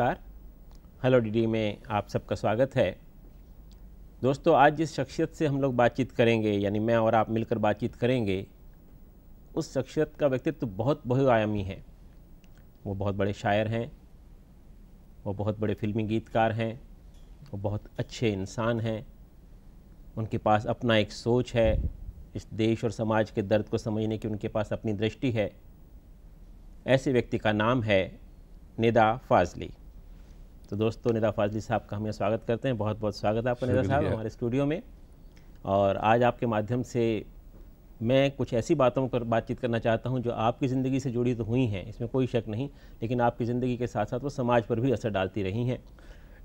नमस्कार hello DD में आप सबका स्वागत है दोस्तों आज जिस शख्सियत से हम लोग बातचीत करेंगे यानी मैं और आप मिलकर बातचीत करेंगे उस शख्सियत का व्यक्तित्व बहुत बहुआयामी है वो बहुत बड़े शायर हैं वो बहुत बड़े फिल्मी गीतकार हैं वो बहुत अच्छे इंसान हैं उनके पास अपना एक सोच है इस देश और समाज के दर्द को समझने की उनके पास अपनी दृष्टि है ऐसे व्यक्ति का नाम है निदा फाजली तो दोस्तों निदा फाजली साहब का हम स्वागत करते हैं बहुत बहुत स्वागत है आपका निदा साहब हमारे स्टूडियो में और आज आपके माध्यम से मैं कुछ ऐसी बातों पर बातचीत करना चाहता हूं जो आपकी ज़िंदगी से जुड़ी तो हुई हैं इसमें कोई शक नहीं लेकिन आपकी ज़िंदगी के साथ साथ वो समाज पर भी असर डालती रही हैं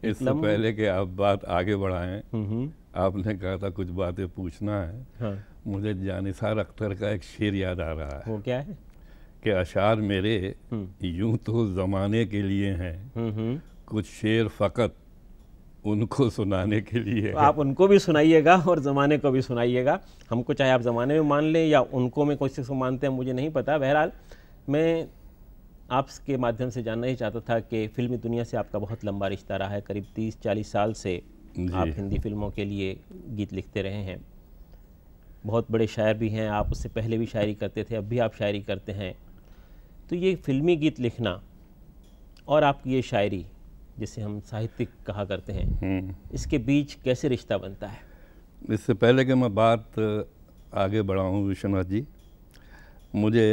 इससे पहले कि आप बात आगे बढ़ाएं हम्म, हम्म। आपने कहा था कुछ बातें पूछना है हाँ। मुझे जानिसार अख्तर का एक शेर याद आ रहा है वो क्या है कि अशार मेरे हम्म। यूं तो ज़माने के लिए हैं कुछ शेर फ़कत उनको सुनाने के लिए तो आप उनको भी सुनाइएगा और ज़माने को भी सुनाइएगा हमको चाहे आप ज़माने में मान लें या उनको में कोई को मानते हैं मुझे नहीं पता बहरहाल मैं आपके माध्यम से जानना ही चाहता था कि फिल्मी दुनिया से आपका बहुत लंबा रिश्ता रहा है करीब तीस चालीस साल से आप हिंदी फिल्मों के लिए गीत लिखते रहे हैं बहुत बड़े शायर भी हैं आप उससे पहले भी शायरी करते थे अब भी आप शायरी करते हैं तो ये फिल्मी गीत लिखना और आपकी ये शायरी जिसे हम साहित्यिक कहा करते हैं हम्म। इसके बीच कैसे रिश्ता बनता है इससे पहले कि मैं बात आगे बढ़ाऊँ विश्वनाथ जी मुझे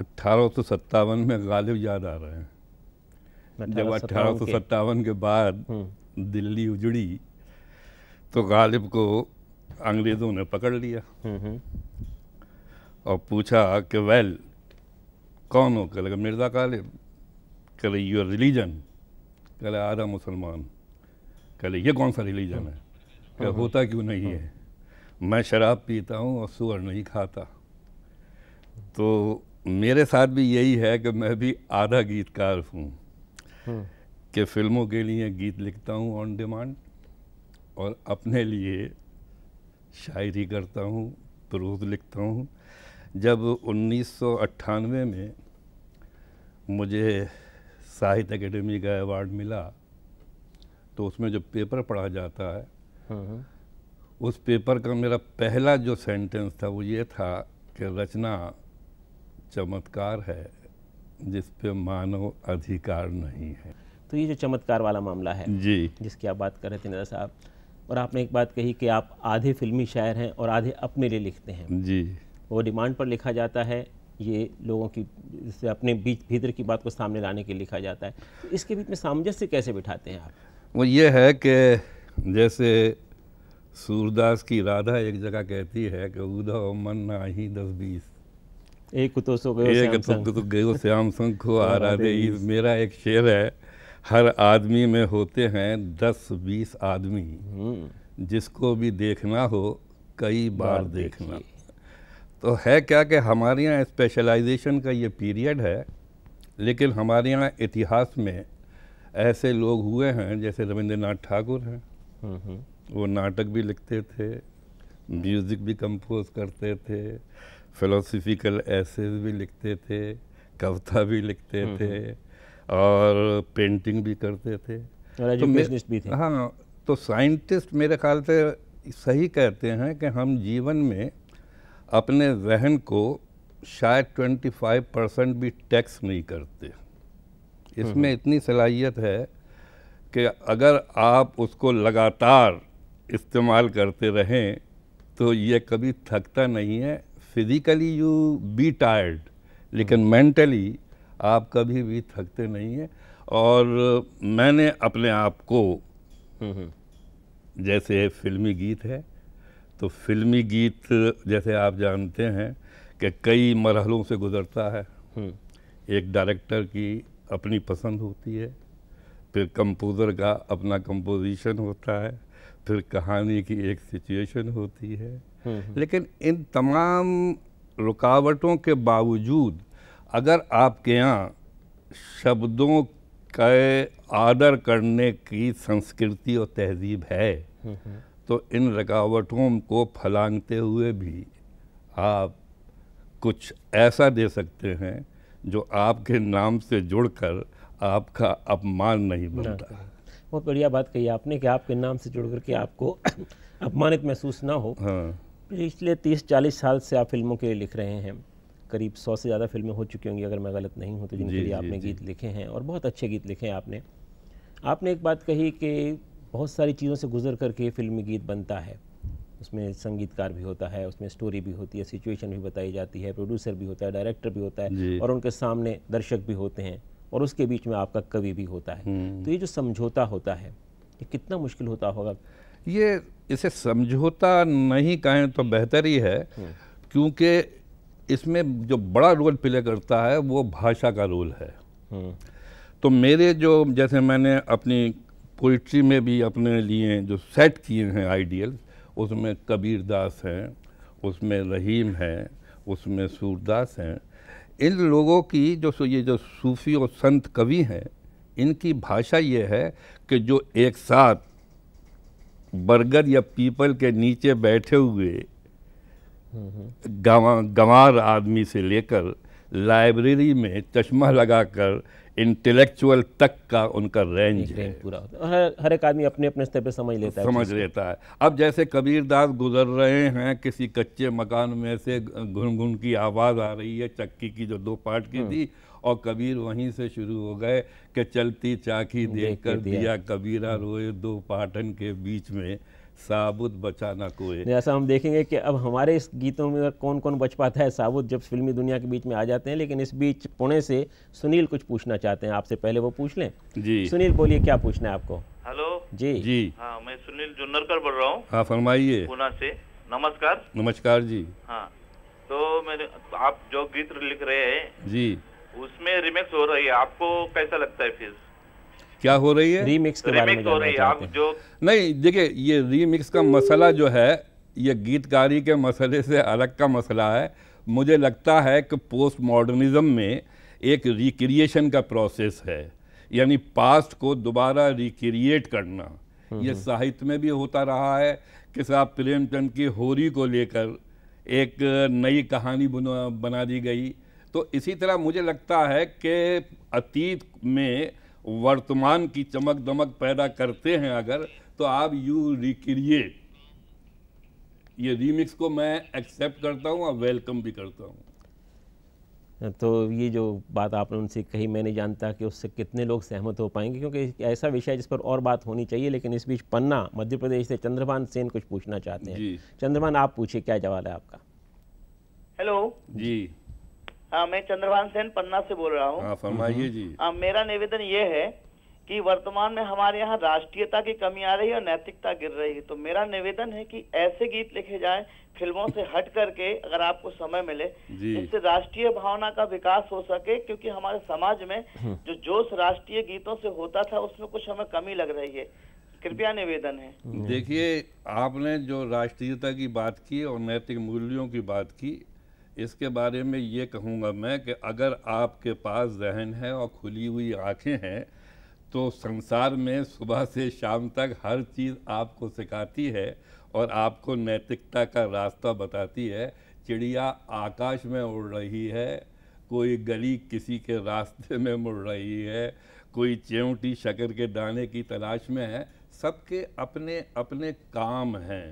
अट्ठारह में गालिब याद आ रहे हैं जब अट्ठारह के बाद हम्म। दिल्ली उजड़ी तो गालिब को अंग्रेज़ों ने पकड़ लिया हम्म, और पूछा कि वेल कौन हो कह लगा मिर्ज़ा गालिब कह योर रिलीजन कहले आधा मुसलमान कहले ये कौन सा रिलीजन है हाँ। क्या होता क्यों नहीं है हाँ। मैं शराब पीता हूँ और सुअर नहीं खाता तो मेरे साथ भी यही है कि मैं भी आधा गीतकार हूँ हाँ। कि फिल्मों के लिए गीत लिखता हूँ ऑन डिमांड और अपने लिए शायरी करता हूँ प्रोज लिखता हूँ जब उन्नीस में मुझे साहित्य अकेडमी का अवार्ड मिला तो उसमें जो पेपर पढ़ा जाता है हाँ, हाँ। उस पेपर का मेरा पहला जो सेंटेंस था वो ये था कि रचना चमत्कार है जिस पे मानव अधिकार नहीं है तो ये जो चमत्कार वाला मामला है जी जिसकी आप बात कर रहे थे नजर साहब और आपने एक बात कही कि आप आधे फिल्मी शायर हैं और आधे अपने लिए लिखते हैं जी वो डिमांड पर लिखा जाता है ये लोगों की जैसे अपने बीच भीतर की बात को सामने लाने के लिए लिखा जाता है तो इसके बीच में सामंजस्य कैसे बिठाते हैं आप वो ये है कि जैसे सूरदास की राधा एक जगह कहती है कि उधो मन ना ही दस बीस एक तो सो गयो एक तो, तो गयो श्याम रहा आराधे मेरा एक शेर है हर आदमी में होते हैं दस बीस आदमी हम्म। जिसको भी देखना हो कई बार, बार देखना तो है क्या कि हमारे यहाँ स्पेशलाइजेशन का ये पीरियड है लेकिन हमारे यहाँ इतिहास में ऐसे लोग हुए हैं जैसे रविंद्रनाथ ठाकुर हैं हम्म, हम्म। वो नाटक भी लिखते थे म्यूज़िक भी कंपोज करते थे फिलोसफिकल एसेज भी लिखते थे कविता भी लिखते हम्म, थे और पेंटिंग भी करते थे तो भी थे हाँ तो साइंटिस्ट मेरे ख्याल से सही कहते हैं कि हम जीवन में अपने जहन को शायद 25 परसेंट भी टैक्स नहीं करते इसमें इतनी सलाहियत है कि अगर आप उसको लगातार इस्तेमाल करते रहें तो ये कभी थकता नहीं है फिज़िकली यू बी टायर्ड लेकिन मेंटली आप कभी भी थकते नहीं हैं और मैंने अपने आप को हम्म, हम्म। जैसे फिल्मी गीत है तो फिल्मी गीत जैसे आप जानते हैं कि कई मरहलों से गुज़रता है हम्म। एक डायरेक्टर की अपनी पसंद होती है फिर कंपोज़र का अपना कंपोजिशन होता है फिर कहानी की एक सिचुएशन होती है हम्म, हम्म। लेकिन इन तमाम रुकावटों के बावजूद अगर आपके यहाँ शब्दों का आदर करने की संस्कृति और तहजीब है तो इन रुकावटों को फलांगते हुए भी आप कुछ ऐसा दे सकते हैं जो आपके नाम से जुड़कर आपका अपमान नहीं बनता बहुत बढ़िया बात कही आपने कि आपके नाम से जुड़ करके आपको अपमानित महसूस ना हो हाँ। पिछले तीस चालीस साल से आप फिल्मों के लिए लिख रहे हैं करीब सौ से ज़्यादा फिल्में हो चुकी होंगी अगर मैं गलत नहीं हूँ तो जिनके लिए आपने गीत लिखे हैं और बहुत अच्छे गीत लिखे हैं आपने आपने एक बात कही कि बहुत सारी चीज़ों से गुजर करके फिल्मी गीत बनता है उसमें संगीतकार भी होता है उसमें स्टोरी भी होती है सिचुएशन भी बताई जाती है प्रोड्यूसर भी होता है डायरेक्टर भी होता है और उनके सामने दर्शक भी होते हैं और उसके बीच में आपका कवि भी होता है हम्म। तो ये जो समझौता होता है ये कितना मुश्किल होता होगा ये इसे समझौता नहीं कहें तो बेहतर ही है हम्म। क्योंकि इसमें जो बड़ा रोल प्ले करता है वो भाषा का रोल है हम्म। तो मेरे जो जैसे मैंने अपनी पोइट्री में भी अपने लिए जो सेट किए हैं आइडियल उसमें कबीर दास हैं उसमें रहीम हैं उसमें सूरदास हैं इन लोगों की जो ये जो सूफ़ी और संत कवि हैं इनकी भाषा ये है कि जो एक साथ बर्गर या पीपल के नीचे बैठे हुए गवा गंवार आदमी से लेकर लाइब्रेरी में चश्मा लगाकर इंटेलेक्चुअल तक का उनका रेंज है पूरा हर हर एक आदमी अपने अपने स्तर पे समझ लेता है समझ लेता है अब जैसे कबीर दास गुजर रहे हैं किसी कच्चे मकान में से घुन घुन की आवाज़ आ रही है चक्की की जो दो पार्ट की हम्म। थी और कबीर वहीं से शुरू हो गए कि चलती चाकी देख कर दिया कबीरा रोए दो पाटन के बीच में साबुत बचाना कोई जैसा हम देखेंगे कि अब हमारे इस गीतों में कौन कौन बच पाता है साबुत जब फिल्मी दुनिया के बीच में आ जाते हैं लेकिन इस बीच पुणे से सुनील कुछ पूछना चाहते हैं आपसे पहले वो पूछ लें जी सुनील बोलिए क्या पूछना है आपको हेलो जी जी हाँ मैं सुनील जुन्नरकर बोल रहा हूँ हाँ फरमाइए पुणे से नमस्कार नमस्कार जी हाँ तो मेरे आप जो गीत लिख रहे हैं जी उसमें रिमिक्स हो रही है आपको कैसा लगता है फिर क्या हो रही है रीमिक्स के बारे में हो रही है आप जो नहीं देखिए ये रीमिक्स का मसला जो है ये गीतकारी के मसले से अलग का मसला है मुझे लगता है कि पोस्ट मॉडर्निज़्म में एक रिक्रिएशन का प्रोसेस है यानी पास्ट को दोबारा रिक्रिएट करना हम्म, ये हम्म। साहित्य में भी होता रहा है कि साहब प्रेमचंद की होरी को लेकर एक नई कहानी बना दी गई तो इसी तरह मुझे लगता है कि अतीत में वर्तमान की चमक दमक पैदा करते हैं अगर तो आप यू रिक्रिएट ये रीमिक्स को मैं एक्सेप्ट करता हूँ और वेलकम भी करता हूँ तो ये जो बात आपने उनसे कही मैंने जानता कि उससे कितने लोग सहमत हो पाएंगे क्योंकि ऐसा विषय जिस पर और बात होनी चाहिए लेकिन इस बीच पन्ना मध्य प्रदेश से चंद्रमान सेन कुछ पूछना चाहते हैं चंद्रमान आप पूछे क्या जवाब है आपका हेलो जी आ, हाँ, मैं चंद्रभान सेन पन्ना से बोल रहा हूँ हाँ, फरमाइए हम्म। जी मेरा निवेदन ये है कि वर्तमान में हमारे यहाँ राष्ट्रीयता की कमी आ रही है और नैतिकता गिर रही है तो मेरा निवेदन है कि ऐसे गीत लिखे जाएं फिल्मों से हट करके अगर आपको समय मिले इससे राष्ट्रीय भावना का विकास हो सके क्योंकि हमारे समाज में हम्म। जो जोश राष्ट्रीय गीतों से होता था उसमें कुछ हमें कमी लग रही है कृपया निवेदन है देखिए आपने जो राष्ट्रीयता की बात की और नैतिक मूल्यों की बात की इसके बारे में ये कहूँगा मैं कि अगर आपके पास जहन है और खुली हुई आँखें हैं तो संसार में सुबह से शाम तक हर चीज़ आपको सिखाती है और आपको नैतिकता का रास्ता बताती है चिड़िया आकाश में उड़ रही है कोई गली किसी के रास्ते में मुड़ रही है कोई चेवटी शकर के दाने की तलाश में है सबके अपने अपने काम हैं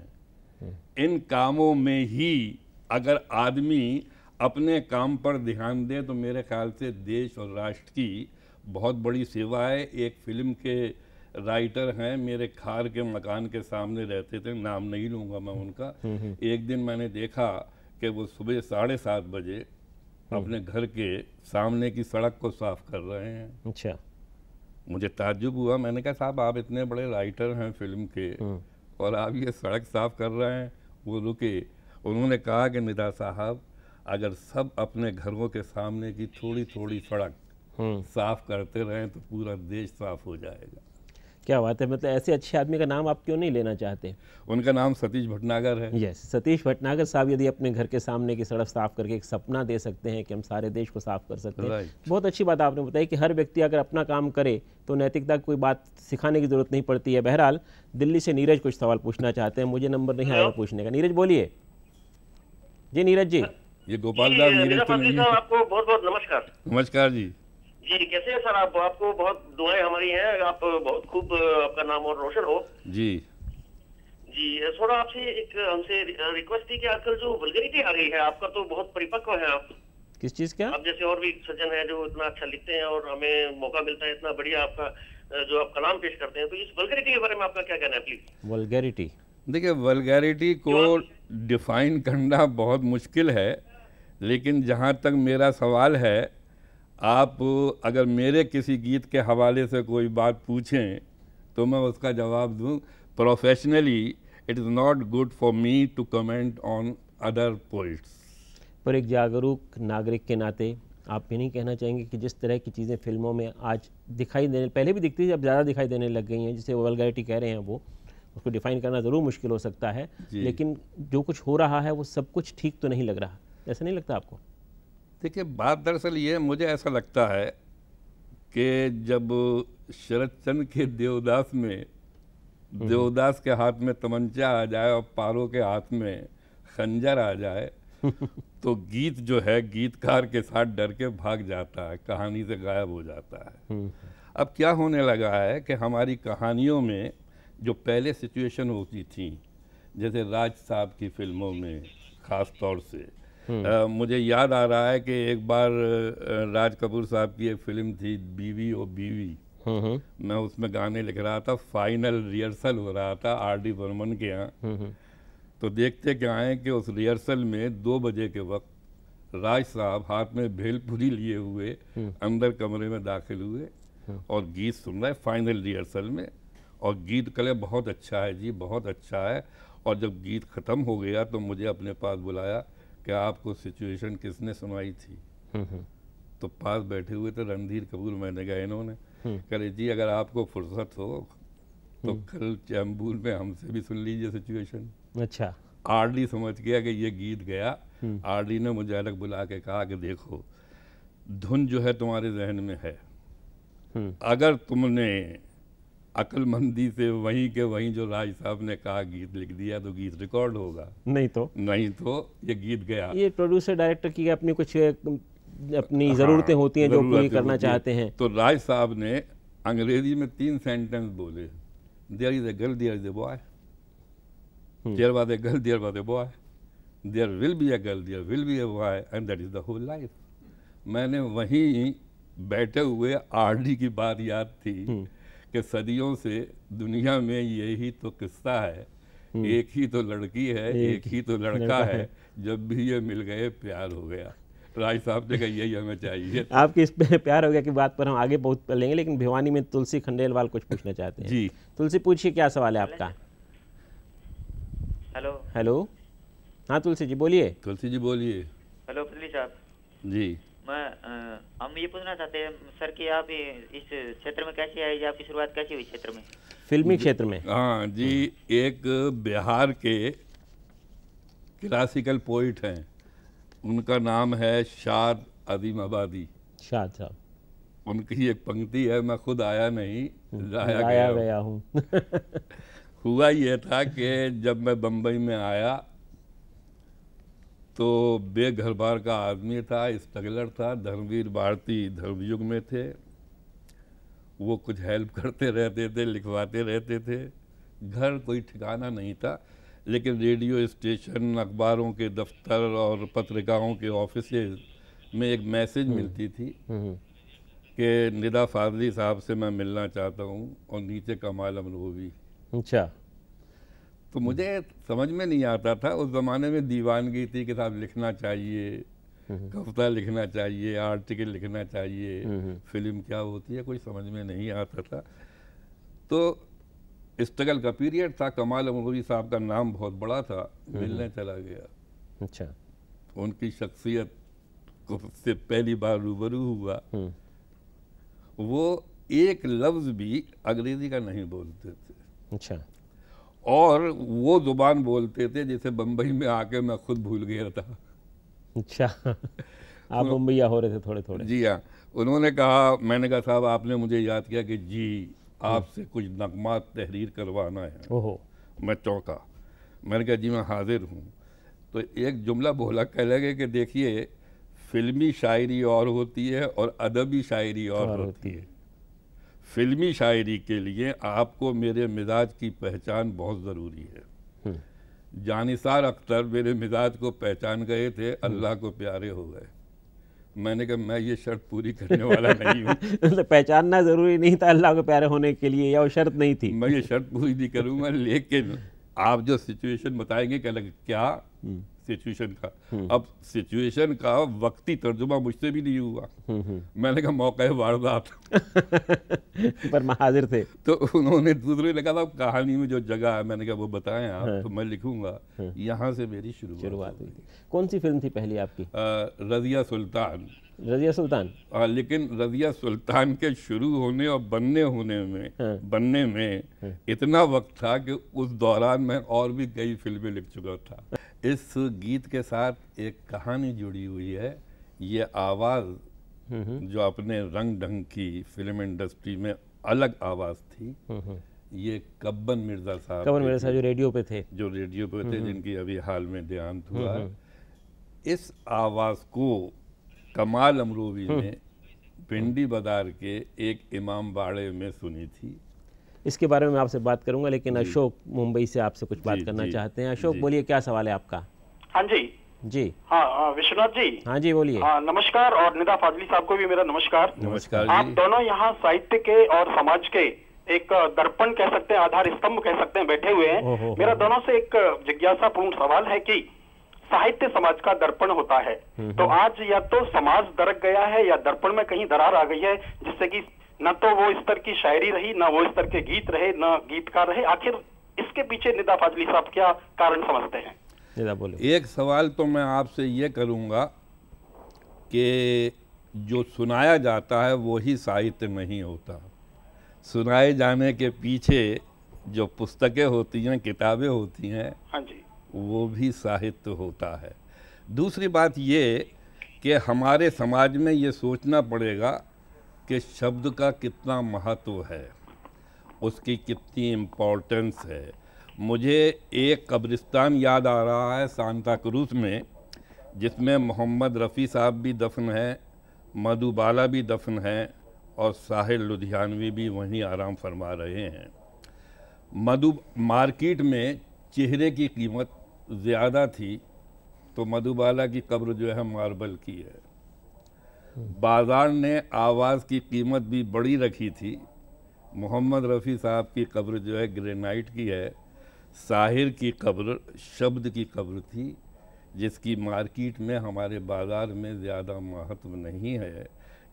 हम्म। इन कामों में ही अगर आदमी अपने काम पर ध्यान दे तो मेरे ख्याल से देश और राष्ट्र की बहुत बड़ी सेवा है एक फिल्म के राइटर हैं मेरे खार के मकान के सामने रहते थे नाम नहीं लूँगा मैं उनका हम्म, हम्म। एक दिन मैंने देखा कि वो सुबह साढ़े सात बजे हम्म। अपने घर के सामने की सड़क को साफ कर रहे हैं अच्छा मुझे ताजुब हुआ मैंने कहा साहब आप इतने बड़े राइटर हैं फिल्म के और आप ये सड़क साफ कर रहे हैं वो रुके उन्होंने कहा कि मिदा साहब अगर सब अपने घरों के सामने की थोड़ी थोड़ी सड़क हम्म। साफ करते रहें तो पूरा देश साफ हो जाएगा क्या बात है मतलब ऐसे अच्छे आदमी का नाम आप क्यों नहीं लेना चाहते उनका नाम सतीश भटनागर है यस सतीश भटनागर साहब यदि अपने घर के सामने की सड़क साफ करके एक सपना दे सकते हैं कि हम सारे देश को साफ कर सकते हैं बहुत अच्छी बात आपने बताई कि हर व्यक्ति अगर अपना काम करे तो नैतिकता कोई बात सिखाने की जरूरत नहीं पड़ती है बहरहाल दिल्ली से नीरज कुछ सवाल पूछना चाहते हैं मुझे नंबर नहीं आया पूछने का नीरज बोलिए जी नीरज जी ये गोपाल जी, जी, नीरज जी आपको बहुत बहुत नमस्कार नमस्कार जी जी कैसे हैं सर आप आपको बहुत दुआएं हमारी हैं आप बहुत खूब आपका नाम और रोशन हो जी जी थोड़ा आपसे एक हमसे रिक्वेस्ट थी कि आजकल जो वलगरिटी आ गई है आपका तो बहुत परिपक्व है आप किस चीज का आप जैसे और भी सज्जन है जो इतना अच्छा लिखते हैं और हमें मौका मिलता है इतना बढ़िया आपका जो आप कलाम पेश करते हैं तो इस वलगरिटी के बारे में आपका क्या कहना है प्लीज वलगरिटी देखिए वलगैरिटी को डिफ़ाइन करना बहुत मुश्किल है लेकिन जहाँ तक मेरा सवाल है आप अगर मेरे किसी गीत के हवाले से कोई बात पूछें तो मैं उसका जवाब दूँ professionally it is not good for me to comment on other poets पर एक जागरूक नागरिक के नाते आप ये नहीं कहना चाहेंगे कि जिस तरह की चीज़ें फिल्मों में आज दिखाई देने पहले भी दिखती थी अब ज़्यादा दिखाई देने लग गई हैं जिसे वलगैरिटी कह रहे हैं वो उसको डिफाइन करना ज़रूर मुश्किल हो सकता है लेकिन जो कुछ हो रहा है वो सब कुछ ठीक तो नहीं लग रहा ऐसा नहीं लगता आपको देखिए बात दरअसल ये मुझे ऐसा लगता है कि जब शरद चंद के देवदास में हम्म। देवदास के हाथ में तमंचा आ जाए और पारो के हाथ में खंजर आ जाए तो गीत जो है गीतकार के साथ डर के भाग जाता है कहानी से गायब हो जाता है हम्म। अब क्या होने लगा है कि हमारी कहानियों में जो पहले सिचुएशन होती थी जैसे राज साहब की फिल्मों में ख़ास तौर से आ, हम्म। मुझे याद आ रहा है कि एक बार राज कपूर साहब की एक फिल्म थी बीवी और बीवी हम्म, हम्म। मैं उसमें गाने लिख रहा था फाइनल रिहर्सल हो रहा था आर डी बर्मन के यहाँ तो देखते क्या है कि उस रिहर्सल में दो बजे के वक्त राज साहब हाथ में भेलपुरी लिए हुए अंदर कमरे में दाखिल हुए और गीत सुन रहे फाइनल रिहर्सल में और गीत कले बहुत अच्छा है जी बहुत अच्छा है और जब गीत ख़त्म हो गया तो मुझे अपने पास बुलाया कि आपको सिचुएशन किसने सुनाई थी हम्म, हम्म। तो पास बैठे हुए थे रणधीर कपूर मैंने कहा इन्होंने हम्म। करे जी अगर आपको फुर्सत हो तो कल चैम्बूर में हमसे भी सुन लीजिए सिचुएशन अच्छा आरडी समझ गया कि ये गीत गया आरडी ने मुझे अलग बुला के कहा कि देखो धुन जो है तुम्हारे जहन में है अगर तुमने अकलमंदी से वहीं के वहीं जो राज साहब ने कहा गीत लिख दिया तो गीत रिकॉर्ड होगा नहीं तो नहीं तो ये गीत गया ये प्रोड्यूसर डायरेक्टर की अपनी कुछ अपनी हाँ, ज़रूरतें होती हैं जो पूरी करना चाहते हैं तो राज साहब ने अंग्रेजी में तीन सेंटेंस बोले there is a girl there is a boy there was a girl there was a boy there will be a girl there will be a boy and that is the whole life मैंने वहीं बैठे हुए are की बात याद थी हम्म। कि सदियों से दुनिया में यही तो किस्सा है हम्म। एक ही तो लड़की है एक, एक ही तो लड़का, लड़का है जब भी ये मिल गए प्यार हो गया राय साहब ने कहा यही हमें चाहिए आपके इस पे प्यार हो गया की बात पर हम आगे बहुत लेंगे लेकिन भिवानी में तुलसी खंडेलवाल कुछ पूछना चाहते हैं जी तुलसी पूछिए क्या सवाल है आपका हेलो हेलो हाँ तुलसी जी बोलिए तुलसी जी बोलिए हेलो साहब जी हम ये पूछना चाहते हैं सर कि आप इस क्षेत्र में कैसे आई आपकी शुरुआत कैसी हुई क्षेत्र में फिल्मी क्षेत्र में हाँ जी एक बिहार के क्लासिकल पोइट हैं उनका नाम है शार अदीम आबादी शार साहब उनकी एक पंक्ति है मैं खुद आया नहीं हम्म, लाया गया, गया हूँ हुआ ये था कि जब मैं बम्बई में आया तो बेघर बार का आदमी था स्ट्रगलर था धर्मवीर भारती धर्मयुग में थे वो कुछ हेल्प करते रहते थे लिखवाते रहते थे घर कोई ठिकाना नहीं था लेकिन रेडियो स्टेशन अखबारों के दफ्तर और पत्रिकाओं के ऑफिस में एक मैसेज हम्म, मिलती थी हम्म, हम्म। कि निदा फाजली साहब से मैं मिलना चाहता हूँ और नीचे कमाल अमरोवी अच्छा तो मुझे समझ में नहीं आता था उस ज़माने में दीवानगी थी किताब लिखना चाहिए हम्म, हम्म। कविता लिखना चाहिए आर्टिकल लिखना चाहिए हम्म, फिल्म क्या होती है कोई समझ में नहीं आता था तो स्ट्रगल का पीरियड था कमाल अमरूजी साहब का नाम बहुत बड़ा था मिलने चला गया अच्छा उनकी शख्सियत को से पहली बार रूबरू हुआ वो एक लफ्ज़ भी अंग्रेज़ी का नहीं बोलते थे अच्छा और वो ज़ुबान बोलते थे जैसे बम्बई में आके मैं खुद भूल गया था अच्छा आप बम्बैया हो रहे थे थोड़े थोड़े जी हाँ उन्होंने कहा मैंने कहा साहब आपने मुझे याद किया कि जी हम्म। आपसे कुछ नगमात तहरीर करवाना है ओहो मैं चौंका मैंने कहा जी मैं हाजिर हूँ तो एक जुमला बोला कह लगे कि देखिए फिल्मी शायरी और होती है और अदबी शायरी और होती है फिल्मी शायरी के लिए आपको मेरे मिजाज की पहचान बहुत ज़रूरी है हम्म। जानिसार अख्तर मेरे मिजाज को पहचान गए थे अल्लाह को प्यारे हो गए मैंने कहा मैं ये शर्त पूरी करने वाला नहीं हूँ तो पहचानना ज़रूरी नहीं था अल्लाह को प्यारे होने के लिए या वो शर्त नहीं थी मैं ये शर्त पूरी नहीं करूँगा लेकिन आप जो सिचुएशन बताएंगे क्या क्या हम्म। सिचुएशन का हम्म। अब सिचुएशन का वक्ती तर्जुमा मुझसे भी नहीं हुआ हम्म, हम्म। मैंने कहा मौका वारदात पर महाजिर थे तो उन्होंने दूसरे ने कहा कहानी में जो जगह है मैंने कहा वो बताएं आप हाँ। तो मैं लिखूंगा हाँ। यहाँ से मेरी शुरुआत हुई थी कौन सी फिल्म थी पहली आपकी आ, रजिया सुल्तान रजिया सुल्तान आ, लेकिन रजिया सुल्तान के शुरू होने और बनने होने में हाँ। बनने में हाँ। इतना वक्त था कि उस दौरान मैं और भी कई फिल्में लिख चुका था इस गीत के साथ एक कहानी जुड़ी हुई है ये आवाज़ हम्म, हम्म। जो अपने रंग ढंग की फिल्म इंडस्ट्री में अलग आवाज़ थी हम्म, ये कब्बन मिर्ज़ा साहब कब्बन मिर्ज़ा साहब जो रेडियो पे थे जो रेडियो पे थे जिनकी अभी हाल में देहांत हुआ इस आवाज़ को कमाल अमरूवी ने पिंडी बदार के एक इमाम बाड़े में सुनी थी इसके बारे में मैं आपसे बात करूंगा लेकिन अशोक मुंबई से आपसे कुछ बात करना चाहते हैं अशोक बोलिए क्या सवाल है आपका हाँ जी जी हाँ विश्वनाथ जी हाँ जी बोलिए हाँ, नमस्कार और निदा फाजली साहब को भी मेरा नमस्कार नमस्कार आप दोनों यहाँ साहित्य के और समाज के एक दर्पण कह सकते हैं आधार स्तंभ कह सकते हैं बैठे हुए हैं मेरा दोनों से एक जिज्ञासा पूर्ण सवाल है कि साहित्य समाज का दर्पण होता है हम्म, तो हम्म। आज या तो समाज दरक गया है या दर्पण में कहीं दरार आ गई है जिससे कि न तो वो इस तरह की शायरी रही न वो इस तरह के गीत रहे न गीतकार रहे आखिर इसके पीछे निदा फाजली साहब क्या कारण समझते हैं बोले एक सवाल तो मैं आपसे ये करूँगा कि जो सुनाया जाता है वही साहित्य नहीं होता सुनाए जाने के पीछे जो पुस्तकें होती हैं किताबें होती हैं हाँ जी वो भी साहित्य होता है दूसरी बात ये कि हमारे समाज में ये सोचना पड़ेगा कि शब्द का कितना महत्व है उसकी कितनी इम्पोर्टेंस है मुझे एक कब्रिस्तान याद आ रहा है सांता क्रूज में जिसमें मोहम्मद रफ़ी साहब भी दफन है मधुबाला भी दफन है और साहिल लुधियानवी भी वहीं आराम फरमा रहे हैं मधु मार्केट में चेहरे की कीमत ज़्यादा थी तो मधुबाला की कब्र जो है मार्बल की है बाज़ार ने आवाज़ की कीमत भी बड़ी रखी थी मोहम्मद रफ़ी साहब की कब्र जो है ग्रेनाइट की है साहिर की कब्र शब्द की कब्र थी जिसकी मार्केट में हमारे बाज़ार में ज़्यादा महत्व नहीं है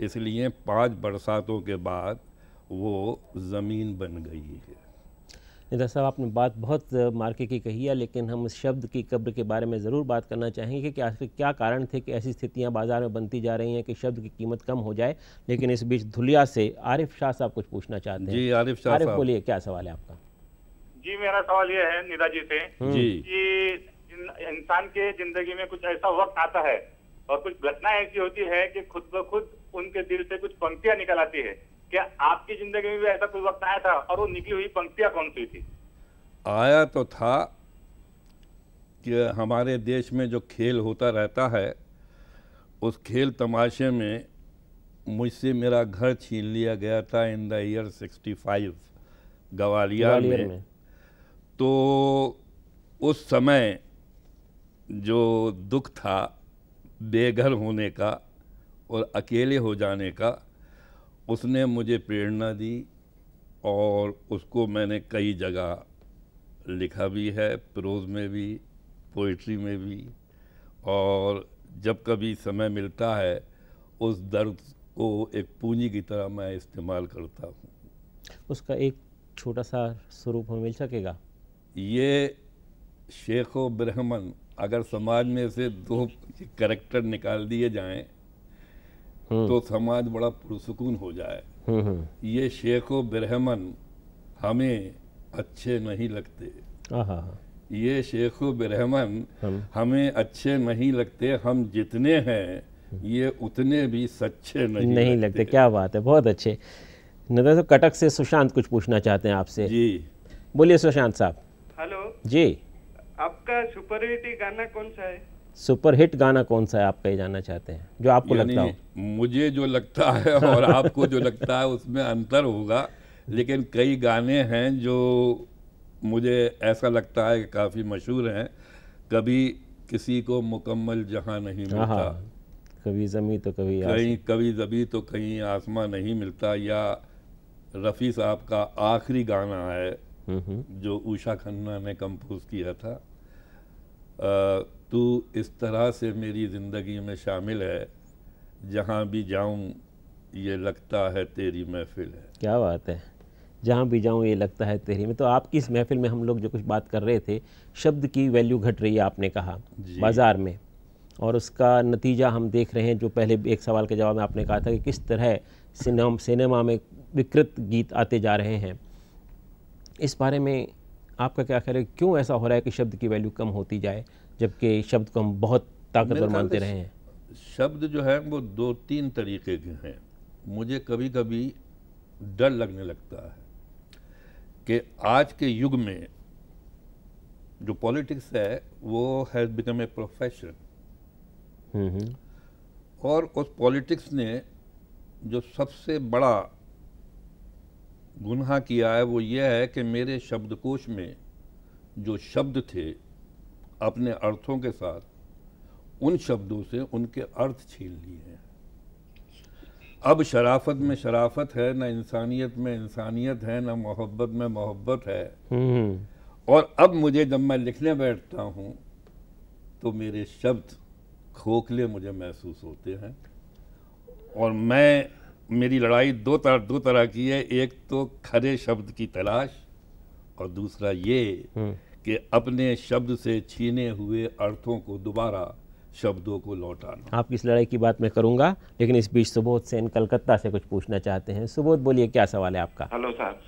इसलिए पांच बरसातों के बाद वो ज़मीन बन गई है निदा तो साहब आपने बात बहुत मार्के की कही है लेकिन हम इस शब्द की कब्र के बारे में ज़रूर बात करना चाहेंगे कि आखिर क्या कारण थे कि ऐसी स्थितियाँ बाज़ार में बनती जा रही हैं कि शब्द की कीमत कम हो जाए लेकिन इस बीच धुलिया से आरिफ शाह साहब कुछ पूछना चाहते हैं जी आरिफ शाह आरिफ बोलिए क्या सवाल है आपका जी मेरा सवाल यह है निधा जी से इंसान के जिंदगी में कुछ ऐसा वक्त आता है और कुछ घटनाएं ऐसी होती है कि खुद ब खुद उनके दिल से कुछ पंक्तियां निकल आती है क्या आपकी जिंदगी में भी ऐसा कोई वक्त आया था और वो निकली हुई पंक्तियां कौन सी थी आया तो था कि हमारे देश में जो खेल होता रहता है उस खेल तमाशे में मुझसे मेरा घर छीन लिया गया था इन द ईयर 65 ग्वालियर में, में तो उस समय जो दुख था बेघर होने का और अकेले हो जाने का उसने मुझे प्रेरणा दी और उसको मैंने कई जगह लिखा भी है प्रोज में भी पोइट्री में भी और जब कभी समय मिलता है उस दर्द को एक पूंजी की तरह मैं इस्तेमाल करता हूँ उसका एक छोटा सा स्वरूप मिल सकेगा ये शेख ब्रह्मन अगर समाज में से दो करेक्टर निकाल दिए जाए हम्म। तो समाज बड़ा पुरसकून हो जाए हम्म, हम्म। ये शेख व ब्रहमन हमें अच्छे नहीं लगते ये शेख व ब्रहमन हमें अच्छे नहीं लगते हम जितने हैं ये उतने भी सच्चे नहीं, नहीं लगते।, लगते क्या बात है बहुत अच्छे नजर कटक से सुशांत कुछ पूछना चाहते हैं आपसे जी बोलिए सुशांत साहब हेलो जी आपका हिट गाना कौन सा है सुपरहिट गाना कौन सा है आप ये जानना चाहते हैं जो आपको लगता हो मुझे जो लगता है और आपको जो लगता है उसमें अंतर होगा लेकिन कई गाने हैं जो मुझे ऐसा लगता है कि काफ़ी मशहूर हैं कभी किसी को मुकम्मल जहां नहीं हाँ, मिलता कभी जमी तो कभी कहीं कभी जमी तो कहीं आसमां नहीं मिलता या रफ़ी साहब का आखिरी गाना है जो उषा खन्ना ने कंपोज किया था तू इस तरह से मेरी ज़िंदगी में शामिल है जहाँ भी जाऊँ ये लगता है तेरी महफिल है क्या बात है जहाँ भी जाऊँ ये लगता है तेरी में तो आपकी इस महफिल में हम लोग जो कुछ बात कर रहे थे शब्द की वैल्यू घट रही है आपने कहा बाज़ार में और उसका नतीजा हम देख रहे हैं जो पहले एक सवाल के जवाब में आपने कहा था कि किस तरह सिनेमा में विकृत गीत आते जा रहे हैं इस बारे में आपका क्या ख्याल है क्यों ऐसा हो रहा है कि शब्द की वैल्यू कम होती जाए जबकि शब्द को हम बहुत ताकतवर मानते रहे हैं शब्द जो है वो दो तीन तरीके के हैं मुझे कभी कभी डर लगने लगता है कि आज के युग में जो पॉलिटिक्स है वो हैज़ बिकम ए प्रोफेशन और उस पॉलिटिक्स ने जो सबसे बड़ा गुनहा किया है वो ये है कि मेरे शब्दकोश में जो शब्द थे अपने अर्थों के साथ उन शब्दों से उनके अर्थ छीन लिए हैं अब शराफत में शराफत है ना इंसानियत में इंसानियत है ना मोहब्बत में मोहब्बत है हम्म। और अब मुझे जब मैं लिखने बैठता हूँ तो मेरे शब्द खोखले मुझे महसूस होते हैं और मैं मेरी लड़ाई दो तरह दो तरह की है एक तो खरे शब्द की तलाश और दूसरा ये हम्म। कि अपने शब्द से छीने हुए अर्थों को दोबारा शब्दों को लौटाना आप इस लड़ाई की बात मैं करूंगा लेकिन इस बीच सुबोध सेन कलकत्ता से कुछ पूछना चाहते हैं सुबोध बोलिए क्या सवाल है आपका हेलो साहब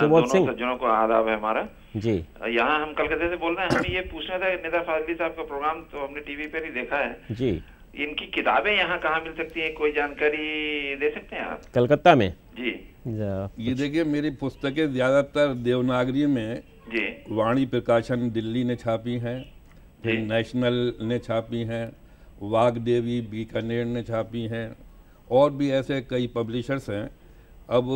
सुबोध सिंह सज्जनों को आदाब है हमारा जी यहाँ हम कलकत्ते से बोल रहे हैं हमें ये पूछना था नेता फाजली साहब का प्रोग्राम तो हमने टीवी पर ही देखा है जी इनकी किताबें यहाँ कहाँ मिल सकती हैं कोई जानकारी दे सकते हैं आप कलकत्ता में जी ये देखिए मेरी पुस्तकें ज़्यादातर देवनागरी में जी वाणी प्रकाशन दिल्ली ने छापी हैं फिर नेशनल ने छापी हैं वाग देवी बीकानेर ने छापी हैं और भी ऐसे कई पब्लिशर्स हैं अब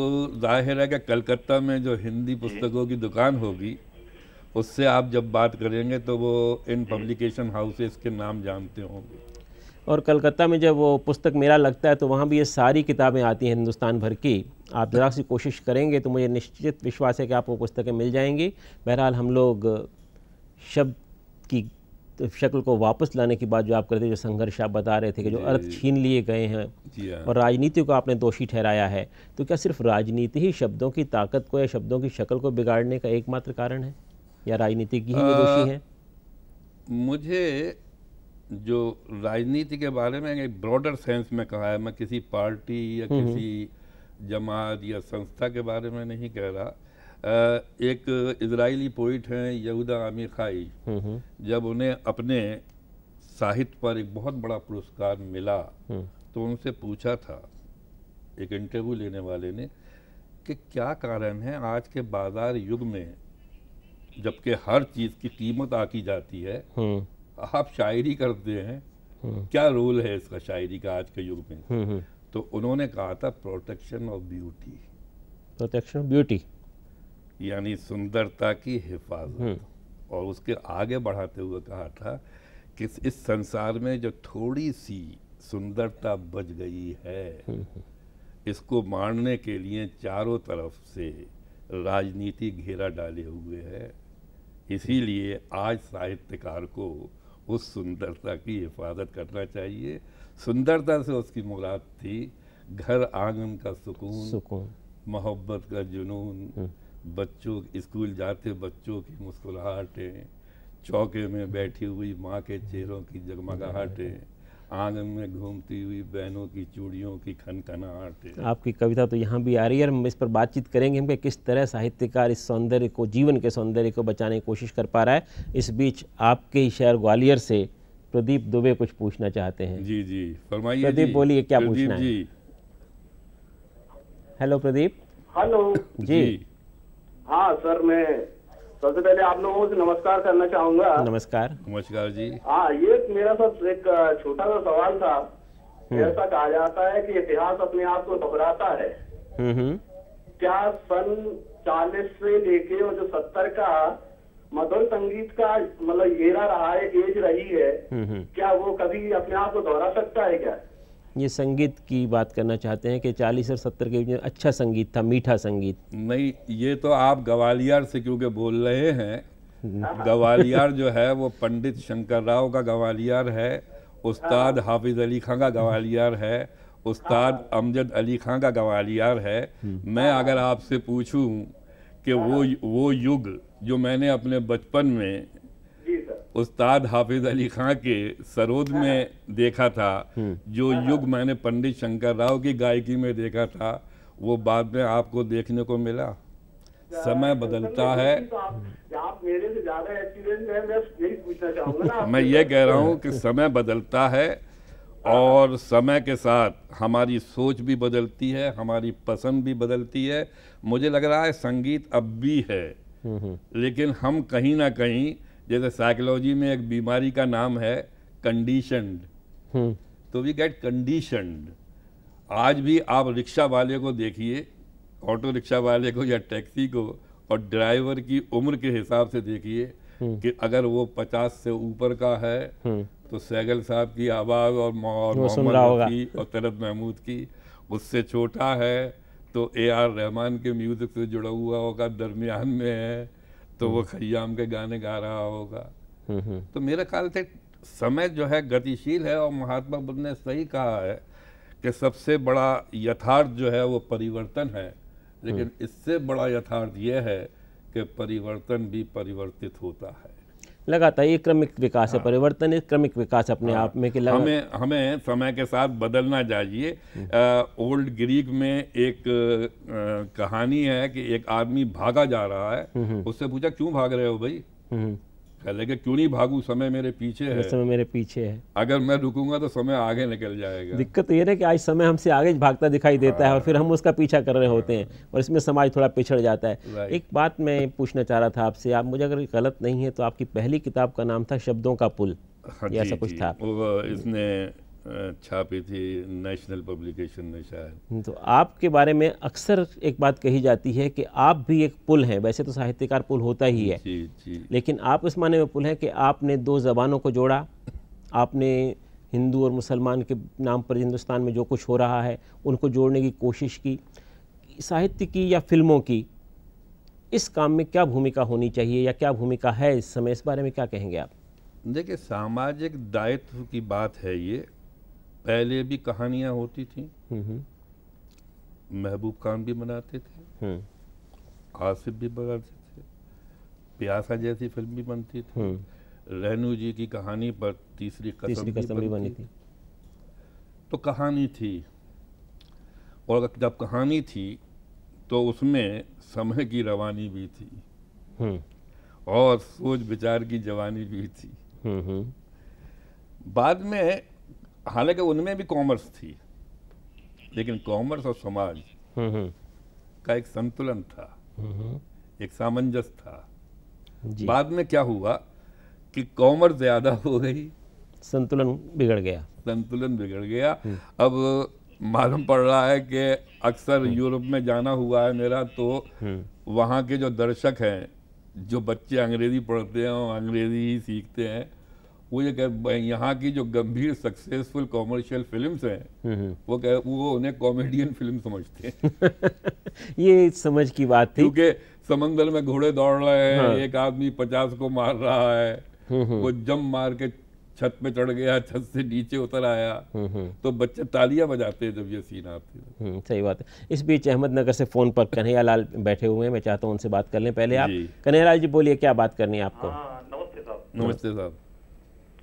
जाहिर है कि कलकत्ता में जो हिंदी पुस्तकों की दुकान होगी उससे आप जब बात करेंगे तो वो इन पब्लिकेशन हाउसेस के नाम जानते होंगे और कलकत्ता में जब वो पुस्तक मेला लगता है तो वहाँ भी ये सारी किताबें आती हैं हिंदुस्तान भर की आप ज़रा सी कोशिश करेंगे तो मुझे निश्चित विश्वास है कि आपको पुस्तकें मिल जाएंगी बहरहाल हम लोग शब्द की शक्ल को वापस लाने की बात जो आप करते जो संघर्ष आप बता रहे थे कि जो अर्थ छीन लिए गए हैं हाँ। और राजनीति को आपने दोषी ठहराया है तो क्या सिर्फ राजनीति ही शब्दों की ताकत को या शब्दों की शक्ल को बिगाड़ने का एकमात्र कारण है या राजनीति की ही दोषी है मुझे जो राजनीति के बारे में एक ब्रॉडर सेंस में कहा है मैं किसी पार्टी या किसी जमात या संस्था के बारे में नहीं कह रहा एक इजरायली पोइट हैं यहूदा आमिर खाई जब उन्हें अपने साहित्य पर एक बहुत बड़ा पुरस्कार मिला हम्म। तो उनसे पूछा था एक इंटरव्यू लेने वाले ने कि क्या कारण है आज के बाजार युग में जबकि हर चीज़ की कीमत आकी जाती है हम्म। आप शायरी करते हैं हम्म। क्या रोल है इसका शायरी का आज के युग में हम्म, हम्म। तो उन्होंने कहा था protection of beauty protection of beauty यानी सुंदरता की हिफाजत और उसके आगे बढ़ाते हुए कहा था कि इस संसार में जो थोड़ी सी सुंदरता बच गई है इसको मारने के लिए चारों तरफ से राजनीति घेरा डाले हुए है इसीलिए आज साहित्यकार को उस सुंदरता की हिफाजत करना चाहिए सुंदरता से उसकी मुराद थी घर आंगन का सुकून सुकून मोहब्बत का जुनून हम्म। बच्चों स्कूल जाते बच्चों की मुस्कुराहटें चौके में बैठी हुई माँ के चेहरों की जगमगाहटें आंगन में घूमती हुई बहनों की चूड़ियों की खनखनाहट आपकी कविता तो यहाँ भी आ रही है हम इस पर बातचीत करेंगे हम कि किस तरह साहित्यकार इस सौंदर्य को जीवन के सौंदर्य को बचाने की कोशिश कर पा रहा है इस बीच आपके शहर ग्वालियर से प्रदीप दुबे कुछ पूछना चाहते हैं जी जी फरमाइए प्रदीप बोलिए क्या पूछना है हेलो प्रदीप हेलो जी हाँ सर मैं सबसे पहले आप लोगों से नमस्कार करना चाहूंगा नमस्कार नमस्कार जी हाँ ये मेरा सब एक छोटा सा सवाल था हम्म। ऐसा कहा जाता है कि इतिहास अपने आप को दोहराता है हम्म, हम्म। क्या सन चालीस से लेके और जो सत्तर का मधुर संगीत का मतलब येरा रहा है एज रही है क्या वो कभी अपने आप को दोहरा सकता है क्या ये संगीत की बात करना चाहते हैं कि 40 और 70 के बीच में अच्छा संगीत था मीठा संगीत नहीं ये तो आप ग्वालियर से क्योंकि बोल रहे हैं ग्वालियर जो है वो पंडित शंकर राव का ग्वालियर है उस्ताद हाफिज़ अली खां का ग्वालियर है उस्ताद अमजद अली खां का ग्वालियर है मैं अगर आपसे पूछूं कि वो वो युग जो मैंने अपने बचपन में उस्ताद हाफिज अली खां के सरोद में देखा था हम्म। जो युग मैंने पंडित शंकर राव की गायकी में देखा था वो बाद में आपको देखने को मिला समय बदलता है तो मैं ये कह रहा हूँ कि समय बदलता है और समय के साथ हमारी सोच भी बदलती है हमारी पसंद भी बदलती है मुझे लग रहा है संगीत अब भी है हम्म, हम्म। लेकिन हम कहीं ना कहीं जैसे साइकोलॉजी में एक बीमारी का नाम है कंडीशनड हम्म। तो वी गेट कंडीशनड आज भी आप रिक्शा वाले को देखिए ऑटो रिक्शा वाले को या टैक्सी को और ड्राइवर की उम्र के हिसाब से देखिए हम्म। कि अगर वो पचास से ऊपर का है हम्म। तो सैगल साहब की आवाज़ और मोहम्मद की और तरत महमूद की उससे छोटा है तो ए आर रहमान के म्यूज़िक से जुड़ा हुआ होगा दरमियान में है तो वो हम्म। खयाम के गाने गा रहा होगा हम्म, हम्म। तो मेरे ख्याल से समय जो है गतिशील है और महात्मा बुद्ध ने सही कहा है कि सबसे बड़ा यथार्थ जो है वो परिवर्तन है लेकिन इससे बड़ा यथार्थ यह है कि परिवर्तन भी परिवर्तित होता है लगातार ये क्रमिक विकास है हाँ। परिवर्तन एक क्रमिक विकास अपने हाँ। आप में कि हमें हमें समय के साथ बदलना चाहिए ओल्ड ग्रीक में एक आ, कहानी है कि एक आदमी भागा जा रहा है हम्म, हम्म। उससे पूछा क्यों भाग रहे हो भाई हम्म, पहले के क्यों नहीं भागू समय मेरे पीछे है समय मेरे पीछे है अगर मैं रुकूंगा तो समय आगे निकल जाएगा दिक्कत तो ये है कि आज समय हमसे आगे भागता दिखाई देता हाँ। है और हाँ। फिर हम उसका पीछा कर रहे होते हैं और इसमें समाज थोड़ा पिछड़ जाता है एक बात मैं पूछना चाह रहा था आपसे आप मुझे अगर गलत नहीं है तो आपकी पहली किताब का नाम था शब्दों का पुल हाँ, ऐसा कुछ था इसने छापी थी नेशनल पब्लिकेशन में शायद तो आपके बारे में अक्सर एक बात कही जाती है कि आप भी एक पुल हैं वैसे तो साहित्यकार पुल होता ही है जी जी लेकिन आप इस माने में पुल हैं कि आपने दो ज़बानों को जोड़ा आपने हिंदू और मुसलमान के नाम पर हिंदुस्तान में जो कुछ हो रहा है उनको जोड़ने की कोशिश की साहित्य की या फिल्मों की इस काम में क्या भूमिका होनी चाहिए या क्या भूमिका है इस समय इस बारे में क्या कहेंगे आप देखिए सामाजिक दायित्व की बात है ये पहले भी कहानियां होती थी महबूब खान भी बनाते थे हम्म। आसिफ भी बनाते थे प्यासा जैसी फिल्म भी बनती थी हम्म। रेनू जी की कहानी पर तीसरी कसम, तीसरी कसम भी, भी बनी थी तो कहानी थी और जब कहानी थी तो उसमें समय की रवानी भी थी हम्म। और सोच विचार की जवानी भी थी बाद में हालांकि उनमें भी कॉमर्स थी लेकिन कॉमर्स और समाज हम्म, हम्म। का एक संतुलन था हम्म, एक सामंजस्य था बाद में क्या हुआ कि कॉमर्स ज्यादा हो गई संतुलन बिगड़ गया संतुलन बिगड़ गया अब मालूम पड़ रहा है कि अक्सर यूरोप में जाना हुआ है मेरा तो वहाँ के जो दर्शक हैं जो बच्चे अंग्रेजी पढ़ते हैं और अंग्रेजी ही सीखते हैं वो ये यहाँ की जो गंभीर सक्सेसफुल कॉमर्शियल फिल्म्स हैं हम्म, हम्म। वो कह वो उन्हें कॉमेडियन फिल्म समझते हैं ये समझ की बात थी क्योंकि समंदर में घोड़े दौड़ रहे हैं हाँ। एक आदमी पचास को मार रहा है हम्म, वो जम मार के छत पे चढ़ गया छत से नीचे उतर आया तो बच्चे तालियां बजाते हैं जब ये सीन आते हैं सही बात है इस बीच अहमदनगर से फ़ोन पर कन्हैया लाल बैठे हुए हैं मैं चाहता हूँ उनसे बात कर लें पहले आप कन्हैया लाल जी बोलिए क्या बात करनी है आपको हाँ, नमस्ते साहब नमस्ते साहब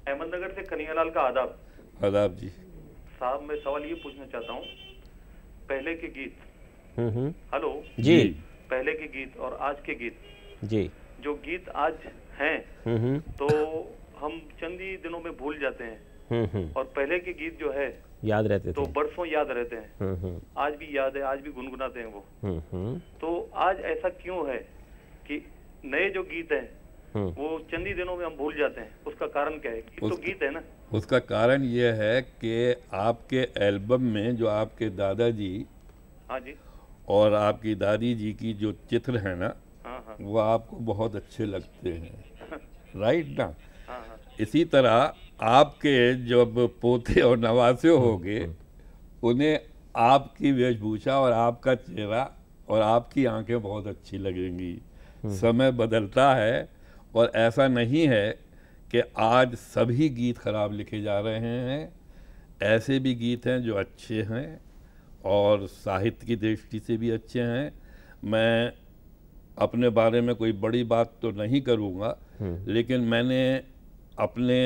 अहमदनगर से कन्हैयालाल का आदाब आदाब जी साहब मैं सवाल ये पूछना चाहता हूँ पहले के गीत हम्म, हम्म। हेलो जी पहले के गीत और आज के गीत जी जो गीत आज हैं हम्म, तो हम चंद ही दिनों में भूल जाते हैं और पहले के गीत जो है याद रहते तो बरसों याद रहते हैं आज भी याद है आज भी गुनगुनाते हैं वो तो आज ऐसा क्यों है कि नए जो गीत हैं हम्म। वो चंद ही दिनों में हम भूल जाते हैं उसका कारण क्या है कि तो उस, तो गीत है ना उसका कारण ये है कि आपके एल्बम में जो आपके दादाजी हाँ जी और आपकी दादी जी की जो चित्र है ना हाँ, हाँ। वो आपको बहुत अच्छे लगते हैं राइट ना हाँ, इसी तरह आपके जब पोते और नवासे हम्म, होंगे हम्म। उन्हें आपकी वेशभूषा और आपका चेहरा और आपकी आंखें बहुत अच्छी लगेंगी समय बदलता है और ऐसा नहीं है कि आज सभी गीत ख़राब लिखे जा रहे हैं ऐसे भी गीत हैं जो अच्छे हैं और साहित्य की दृष्टि से भी अच्छे हैं मैं अपने बारे में कोई बड़ी बात तो नहीं करूँगा हम्म। लेकिन मैंने अपने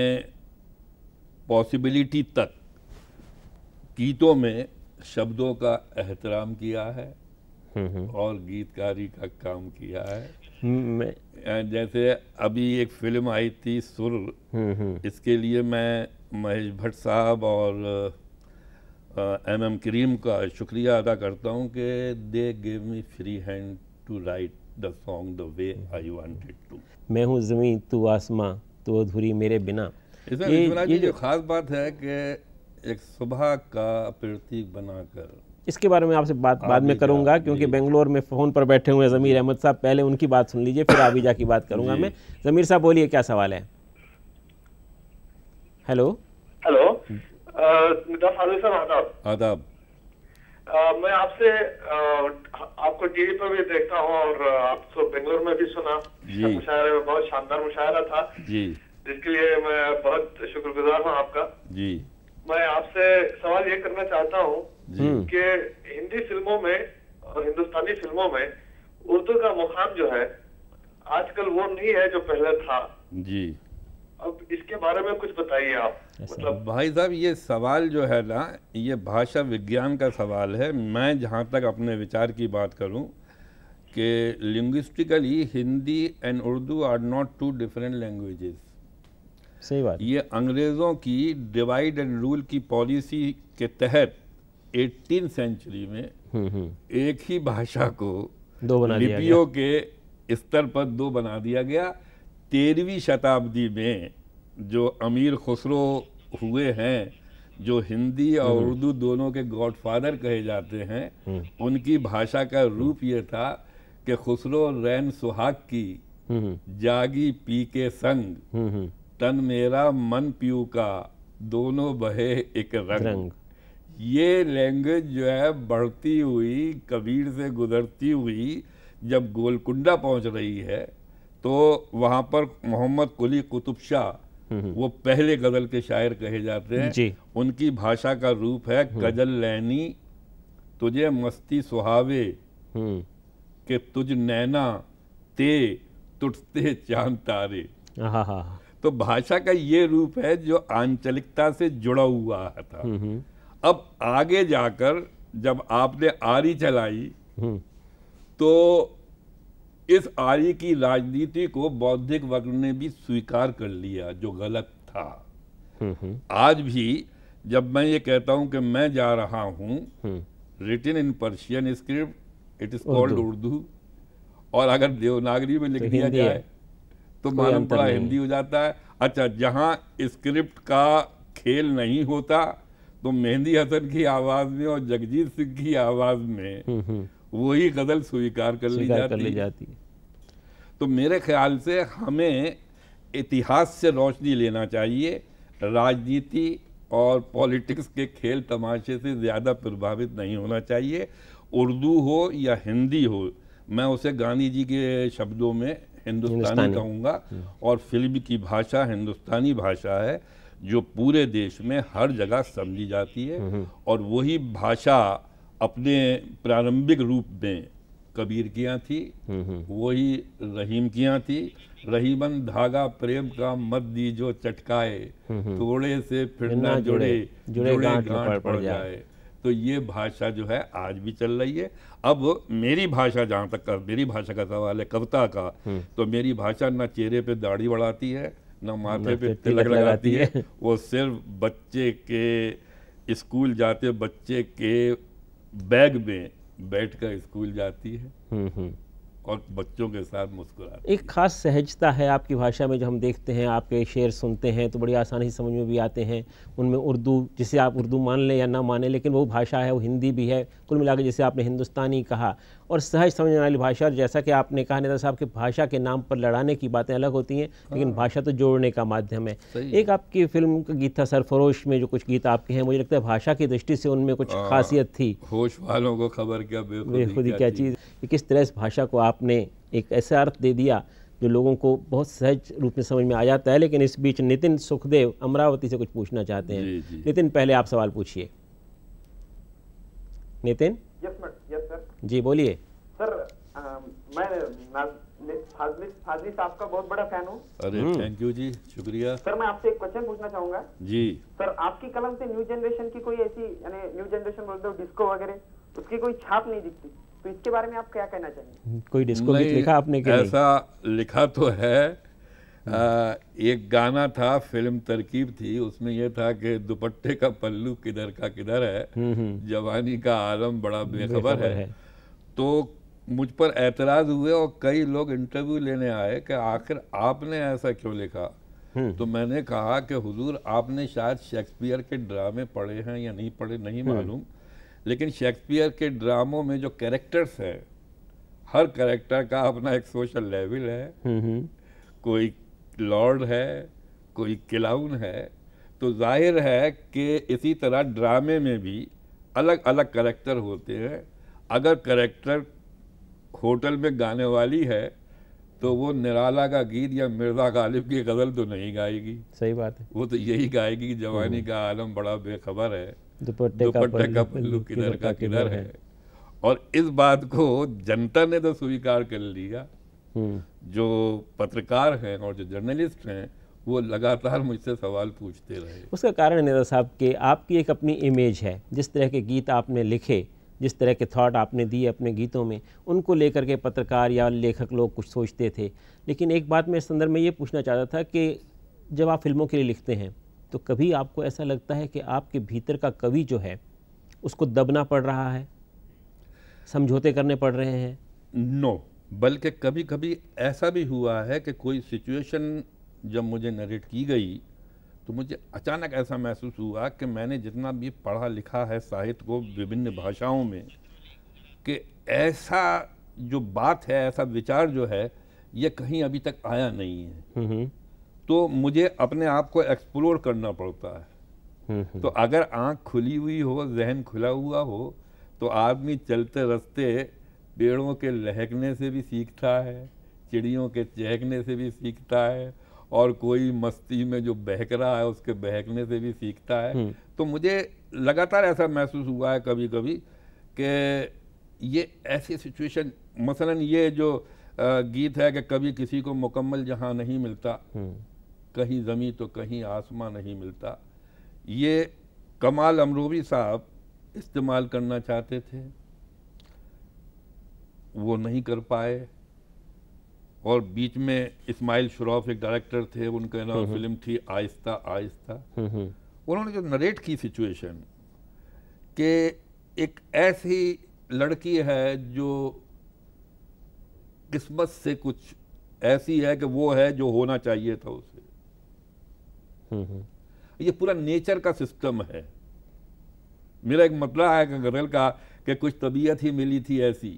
पॉसिबिलिटी तक गीतों में शब्दों का एहतराम किया है हम्म, हम्म। और गीतकारी का काम किया है हम्म, जैसे अभी एक फिल्म आई थी सुर हम्म, हम्म। इसके लिए मैं महेश भट्ट साहब और एम एम करीम का शुक्रिया अदा करता हूँ कि they give me free hand to write the song the way I wanted to मैं हूँ ज़मीन तू आसमां तू तो अधूरी मेरे बिना इसमें ये, ये जो खास बात है कि एक सुबह का प्रतीक बनाकर इसके बारे में आपसे बात हाँ, बाद में करूंगा क्योंकि बेंगलोर में फ़ोन पर बैठे हुए ज़मीर अहमद साहब पहले उनकी बात सुन लीजिए फिर आबीजा की बात करूंगा मैं ज़मीर साहब बोलिए क्या सवाल है हेलो हेलो हम्म। आदाब आदाब मैं आपसे आपको टीवी पर भी देखता हूँ और आपको तो बेंगलोर में भी सुना मुशायरे में बहुत शानदार मुशायरा था जी जिसके लिए मैं बहुत शुक्रगुजार हूँ आपका जी मैं आपसे सवाल ये करना चाहता हूँ हम्म। कि हिंदी फिल्मों में और हिंदुस्तानी फिल्मों में उर्दू का मुकाम जो है आजकल वो नहीं है जो पहले था जी अब इसके बारे में कुछ बताइए आप मतलब भाई साहब ये सवाल जो है ना ये भाषा विज्ञान का सवाल है मैं जहाँ तक अपने विचार की बात करूँ कि linguistically Hindi and Urdu are not two different languages सही बात ये अंग्रेज़ों की डिवाइड एंड रूल की पॉलिसी के तहत एटीन सेंचुरी में हम्म, हम्म। एक ही भाषा को दो बना लिपियों के स्तर पर दो बना दिया गया तेरहवीं शताब्दी में जो अमीर खुसरो हुए हैं जो हिंदी और हम्म। उर्दू दोनों के गॉडफादर कहे जाते हैं उनकी भाषा का रूप ये था कि खुसरो रैन सुहाग की जागी पी के संग तन मेरा मन पीयू का दोनों बहे एक रंग, रंग। ये लैंग्वेज जो है बढ़ती हुई कबीर से गुजरती हुई जब गोलकुंडा पहुंच रही है तो वहाँ पर मोहम्मद कुली कुतुब शाह हम्म, हम्म। वो पहले गज़ल के शायर कहे जाते हैं जी। उनकी भाषा का रूप है हम्म। गजल लैनी तुझे मस्ती सुहावे के तुझ नैना ते टुटते चांद तारे तो भाषा का ये रूप है जो आंचलिकता से जुड़ा हुआ था हम्म, हम्म। अब आगे जाकर जब आपने आरी चलाई हम्म। तो इस आरी की राजनीति को बौद्धिक वर्ग ने भी स्वीकार कर लिया जो गलत था आज भी जब मैं ये कहता हूं कि मैं जा रहा हूं written in Persian script it is called Urdu और अगर देवनागरी में लिख तो दिया जाए तो मालूम पड़ा हिंदी हो जाता है अच्छा जहाँ स्क्रिप्ट का खेल नहीं होता तो मेहंदी हसन की आवाज़ में और जगजीत सिंह की आवाज़ में हम्म, हम्म। वही गज़ल स्वीकार कर ली जाती, है तो मेरे ख्याल से हमें इतिहास से रोशनी लेना चाहिए राजनीति और पॉलिटिक्स के खेल तमाशे से ज़्यादा प्रभावित नहीं होना चाहिए उर्दू हो या हिंदी हो मैं उसे गांधी जी के शब्दों में हिंदुस्तानी कहूँगा हम्म। और फिल्म की भाषा हिंदुस्तानी भाषा है जो पूरे देश में हर जगह समझी जाती है हम्म। और वही भाषा अपने प्रारंभिक रूप में कबीर किया थी हम्म। वही रहीम किया थी रहीमन धागा प्रेम का मत दी जो चटकाए तोड़े से फिरना जुड़े जुड़े, जुड़े जुड़े गांठ पड़ जाए तो ये भाषा जो है आज भी चल रही है अब मेरी भाषा जहाँ तक कर, मेरी भाषा का सवाल है कविता का हम्म। तो मेरी भाषा ना चेहरे पे दाढ़ी बढ़ाती है ना माथे पे तिलक लगाती है।, वो सिर्फ बच्चे के स्कूल जाते बच्चे के बैग में बैठकर स्कूल जाती है हम्म, हम्म। और बच्चों के साथ मुस्कुरा एक खास सहजता है आपकी भाषा में जो हम देखते हैं आपके शेर सुनते हैं तो बड़ी आसानी समझ में भी आते हैं उनमें उर्दू जिसे आप उर्दू मान लें या ना माने लेकिन वो भाषा है वो हिंदी भी है कुल मिलाकर जैसे आपने हिंदुस्तानी कहा और सहज समझने वाली भाषा और जैसा कि आपने कहा नेता साहब की भाषा के नाम पर लड़ाने की बातें अलग होती हैं लेकिन हाँ। भाषा तो जोड़ने का माध्यम है एक आपकी फिल्म का गीत था सरफरोश में जो कुछ गीत आपके हैं मुझे लगता है भाषा की दृष्टि से उनमें कुछ हाँ। खासियत थी होश वालों को खबर क्या बेखुदी क्या चीज़ किस तरह इस भाषा को आपने एक ऐसा अर्थ दे दिया जो लोगों को बहुत सहज रूप में समझ में आ जाता है लेकिन इस बीच नितिन सुखदेव अमरावती से कुछ पूछना चाहते हैं नितिन पहले आप सवाल पूछिए नितिन जी बोलिए सर मैं फाजली साहब का बहुत बड़ा फैन हूँ अरे थैंक हम्म। यू जी शुक्रिया सर मैं आपसे एक क्वेश्चन पूछना चाहूंगा जी सर आपकी कलम से न्यू जनरेशन की कोई ऐसी न्यू जनरेशन बोलते हो डिस्को वगैरह उसकी कोई छाप नहीं दिखती तो इसके बारे में आप क्या कहना चाहेंगे हम्म, कोई डिस्को लिखा आपने ऐसा लिखा तो है हम्म। आ, एक गाना था फिल्म तरकीब थी उसमें यह था कि दुपट्टे का पल्लू किधर का किधर है जवानी का आलम बड़ा बेखबर है, है। तो मुझ पर एतराज़ हुए और कई लोग इंटरव्यू लेने आए कि आखिर आपने ऐसा क्यों लिखा हम्म। तो मैंने कहा कि हुजूर आपने शायद शेक्सपियर के ड्रामे पढ़े हैं या नहीं पढ़े नहीं हम्म। मालूम लेकिन शेक्सपियर के ड्रामों में जो कैरेक्टर्स हैं हर कैरेक्टर का अपना एक सोशल हम्म, लेवल है कोई लॉर्ड है कोई क्लाउन है तो जाहिर है कि इसी तरह ड्रामे में भी अलग अलग करेक्टर होते हैं अगर करेक्टर होटल में गाने वाली है तो वो निराला का गीत या मिर्जा गालिब की गज़ल तो नहीं गाएगी सही बात है वो तो यही गाएगी कि जवानी हम्म। का आलम बड़ा बेखबर है दुपट्टे का पल्लू किधर का किधर है और इस बात को जनता ने तो स्वीकार कर लिया हम्म। जो पत्रकार हैं और जो जर्नलिस्ट हैं वो लगातार मुझसे सवाल पूछते रहे उसका कारण नेता साहब कि आपकी एक अपनी इमेज है जिस तरह के गीत आपने लिखे जिस तरह के थॉट आपने दिए अपने गीतों में उनको लेकर के पत्रकार या लेखक लोग कुछ सोचते थे लेकिन एक बात मैं इस संदर्भ में ये पूछना चाहता था कि जब आप फिल्मों के लिए लिखते हैं तो कभी आपको ऐसा लगता है कि आपके भीतर का कवि जो है उसको दबना पड़ रहा है समझौते करने पड़ रहे हैं नो no, बल्कि कभी कभी ऐसा भी हुआ है कि कोई सिचुएशन जब मुझे नरेट की गई तो मुझे अचानक ऐसा महसूस हुआ कि मैंने जितना भी पढ़ा लिखा है साहित्य को विभिन्न भाषाओं में कि ऐसा जो बात है ऐसा विचार जो है ये कहीं अभी तक आया नहीं है हम्म, हम्म। तो मुझे अपने आप को एक्सप्लोर करना पड़ता है हम्म, तो अगर आंख खुली हुई हो जहन खुला हुआ हो तो आदमी चलते रस्ते पेड़ों के लहकने से भी सीखता है चिड़ियों के चहकने से भी सीखता है और कोई मस्ती में जो बहक रहा है उसके बहकने से भी सीखता है हम्म। तो मुझे लगातार ऐसा महसूस हुआ है कभी कभी कि ये ऐसी सिचुएशन मसलन ये जो गीत है कि कभी किसी को मुकम्मल जहाँ नहीं मिलता हम्म। कहीं ज़मी तो कहीं आसमां नहीं मिलता ये कमाल अमरूबी साहब इस्तेमाल करना चाहते थे वो नहीं कर पाए और बीच में इस्माइल श्रॉफ एक डायरेक्टर थे उनका नाम फिल्म थी आहिस्ता आहिस्ता उन्होंने जो नरेट की सिचुएशन कि एक ऐसी लड़की है जो किस्मत से कुछ ऐसी है कि वो है जो होना चाहिए था उसे ये पूरा नेचर का सिस्टम है मेरा एक मतलब है कि गरल का कि कुछ तबीयत ही मिली थी ऐसी